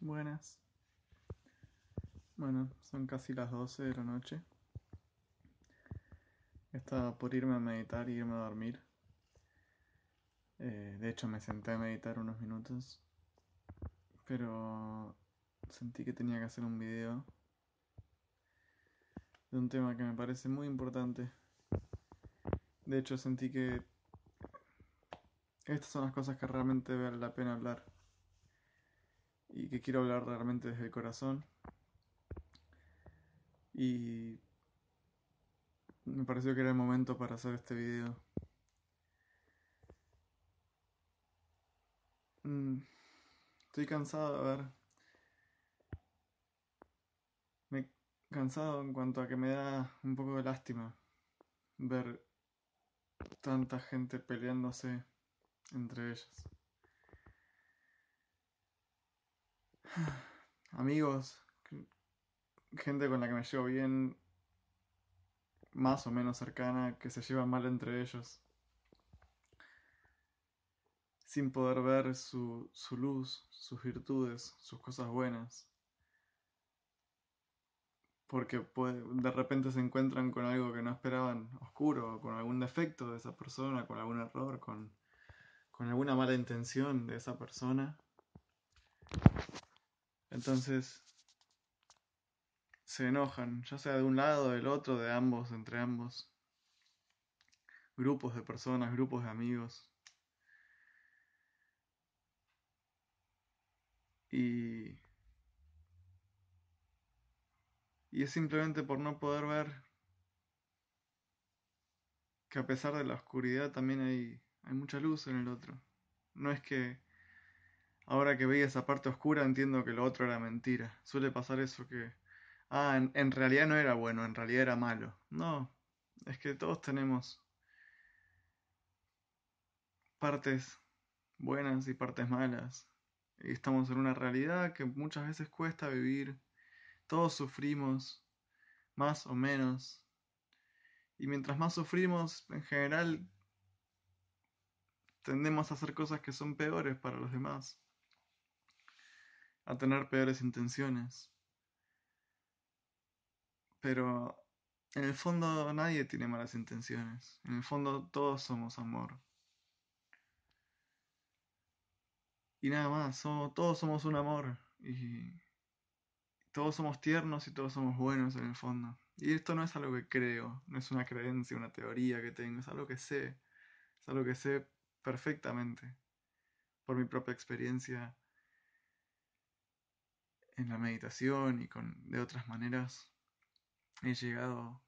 Buenas. Bueno, son casi las 12 de la noche. Estaba por irme a meditar y irme a dormir. Eh, de hecho, me senté a meditar unos minutos. Pero sentí que tenía que hacer un video de un tema que me parece muy importante. De hecho, sentí que estas son las cosas que realmente vale la pena hablar y que quiero hablar realmente desde el corazón. Y me pareció que era el momento para hacer este video. Mm, estoy cansado, de ver. Me he cansado en cuanto a que me da un poco de lástima ver tanta gente peleándose entre ellas. amigos, gente con la que me llevo bien, más o menos cercana, que se llevan mal entre ellos, sin poder ver su, luz, sus virtudes, sus cosas buenas, porque de repente se encuentran con algo que no esperaban, oscuro, con algún defecto de esa persona, con algún error, con alguna mala intención de esa persona. Entonces se enojan, ya sea de un lado, del otro, de ambos, entre ambos. Grupos de personas, grupos de amigos. Y, y es simplemente por no poder ver que a pesar de la oscuridad también hay, hay mucha luz en el otro. No es que Ahora que veía esa parte oscura entiendo que lo otro era mentira. Suele pasar eso que... Ah, en realidad no era bueno, en realidad era malo. No, es que todos tenemos partes buenas y partes malas. Y estamos en una realidad que muchas veces cuesta vivir. Todos sufrimos, más o menos. Y mientras más sufrimos, en general, tendemos a hacer cosas que son peores para los demás a tener peores intenciones. Pero en el fondo nadie tiene malas intenciones. En el fondo todos somos amor. Y nada más, todos somos un amor. Y todos somos tiernos y todos somos buenos en el fondo. Y esto no es algo que creo, no es una creencia, una teoría que tengo, es algo que sé. Es algo que sé perfectamente. Por mi propia experiencia en la meditación y con, de otras maneras he llegado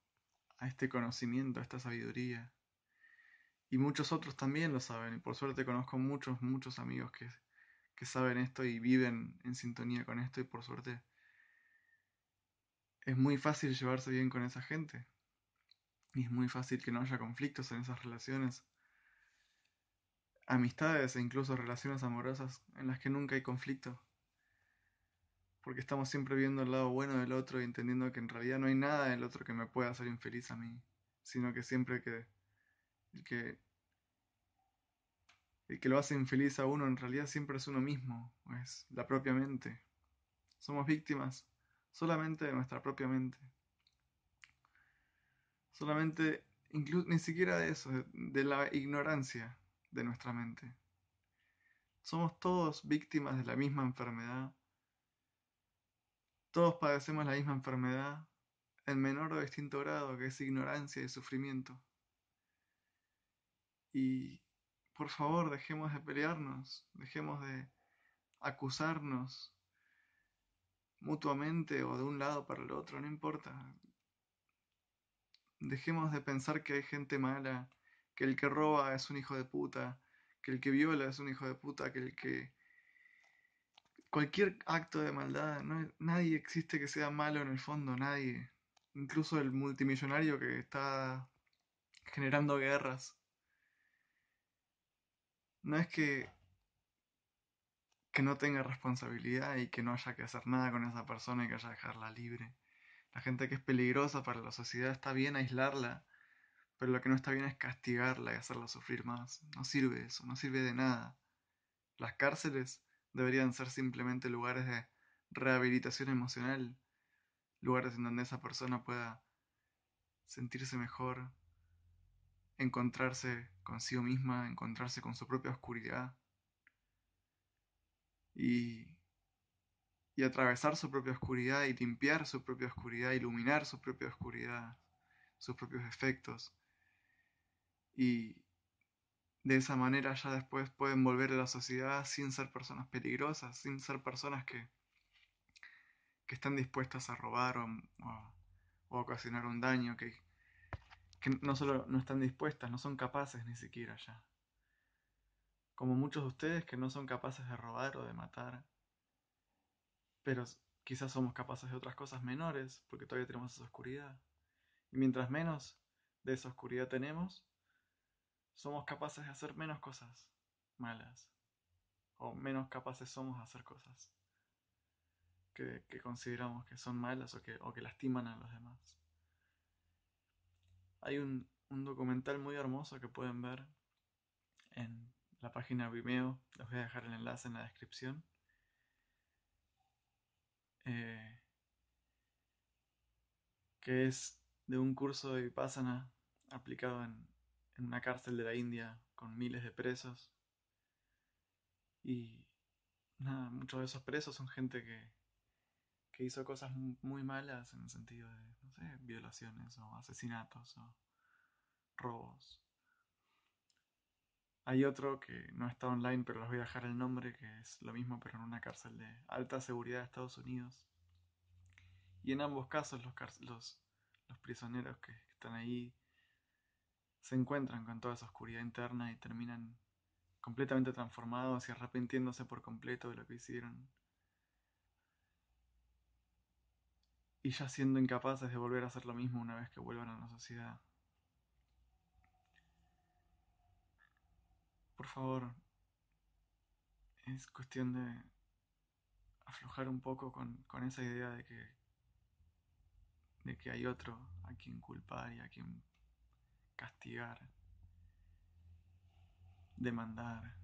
a este conocimiento, a esta sabiduría. Y muchos otros también lo saben, y por suerte conozco muchos, muchos amigos que, que saben esto y viven en sintonía con esto, y por suerte es muy fácil llevarse bien con esa gente. Y es muy fácil que no haya conflictos en esas relaciones. Amistades e incluso relaciones amorosas en las que nunca hay conflicto porque estamos siempre viendo el lado bueno del otro y entendiendo que en realidad no hay nada del otro que me pueda hacer infeliz a mí, sino que siempre que el que el que lo hace infeliz a uno en realidad siempre es uno mismo, es la propia mente. Somos víctimas solamente de nuestra propia mente. Solamente ni siquiera de eso, de la ignorancia de nuestra mente. Somos todos víctimas de la misma enfermedad todos padecemos la misma enfermedad, en menor o distinto grado, que es ignorancia y sufrimiento. Y por favor, dejemos de pelearnos, dejemos de acusarnos mutuamente o de un lado para el otro, no importa. Dejemos de pensar que hay gente mala, que el que roba es un hijo de puta, que el que viola es un hijo de puta, que el que cualquier acto de maldad, no, nadie existe que sea malo en el fondo, nadie. Incluso el multimillonario que está generando guerras. No es que, que no tenga responsabilidad y que no haya que hacer nada con esa persona y que haya que dejarla libre. La gente que es peligrosa para la sociedad está bien aislarla, pero lo que no está bien es castigarla y hacerla sufrir más. No sirve eso, no sirve de nada. Las cárceles deberían ser simplemente lugares de rehabilitación emocional, lugares en donde esa persona pueda sentirse mejor, encontrarse consigo misma, encontrarse con su propia oscuridad y, atravesar su propia oscuridad y limpiar su propia oscuridad, iluminar su propia oscuridad, sus propios efectos y, de esa manera ya después pueden volver a la sociedad sin ser personas peligrosas, sin ser personas que, que están dispuestas a robar o, ocasionar un daño, que, que no solo no están dispuestas, no son capaces ni siquiera ya. Como muchos de ustedes que no son capaces de robar o de matar, pero quizás somos capaces de otras cosas menores porque todavía tenemos esa oscuridad. Y mientras menos de esa oscuridad tenemos, somos capaces de hacer menos cosas malas o menos capaces somos de hacer cosas que, consideramos que son malas o que, o que, lastiman a los demás. Hay un, documental muy hermoso que pueden ver en la página Vimeo, les voy a dejar el enlace en la descripción. Eh, que es de un curso de Vipassana aplicado en, en una cárcel de la India con miles de presos. Y nada, muchos de esos presos son gente que, que hizo cosas muy malas en el sentido de, no sé, violaciones o asesinatos o robos. Hay otro que no está online, pero les voy a dejar el nombre, que es lo mismo, pero en una cárcel de alta seguridad de Estados Unidos. Y en ambos casos los, los, los prisioneros que están ahí se encuentran con toda esa oscuridad interna y terminan completamente transformados y arrepintiéndose por completo de lo que hicieron. Y ya siendo incapaces de volver a hacer lo mismo una vez que vuelvan a la sociedad. Por favor, es cuestión de aflojar un poco con, con esa idea de que, de que hay otro a quien culpar y a quien castigar, demandar,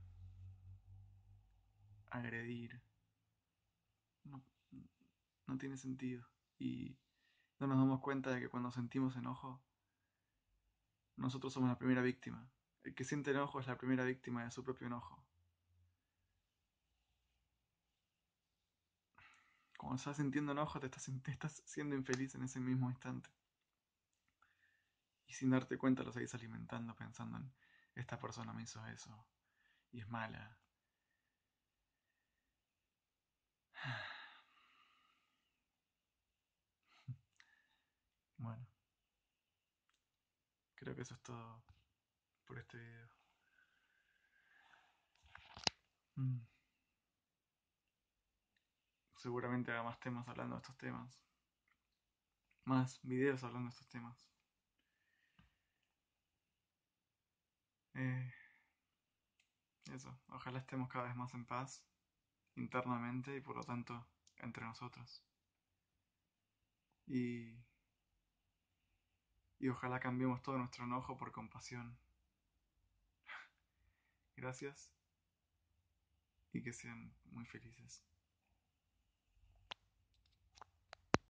agredir. No, tiene sentido. Y no nos damos cuenta de que cuando sentimos enojo, nosotros somos la primera víctima. El que siente enojo es la primera víctima de su propio enojo. Cuando estás sintiendo enojo, te estás, te estás siendo infeliz en ese mismo instante y sin darte cuenta lo seguís alimentando pensando en esta persona me hizo eso y es mala. Bueno, creo que eso es todo por este video. Mm. Seguramente haga más temas hablando de estos temas. Más videos hablando de estos temas. Eh, eso, ojalá estemos cada vez más en paz internamente y por lo tanto entre nosotros. Y, y ojalá cambiemos todo nuestro enojo por compasión. Gracias y que sean muy felices.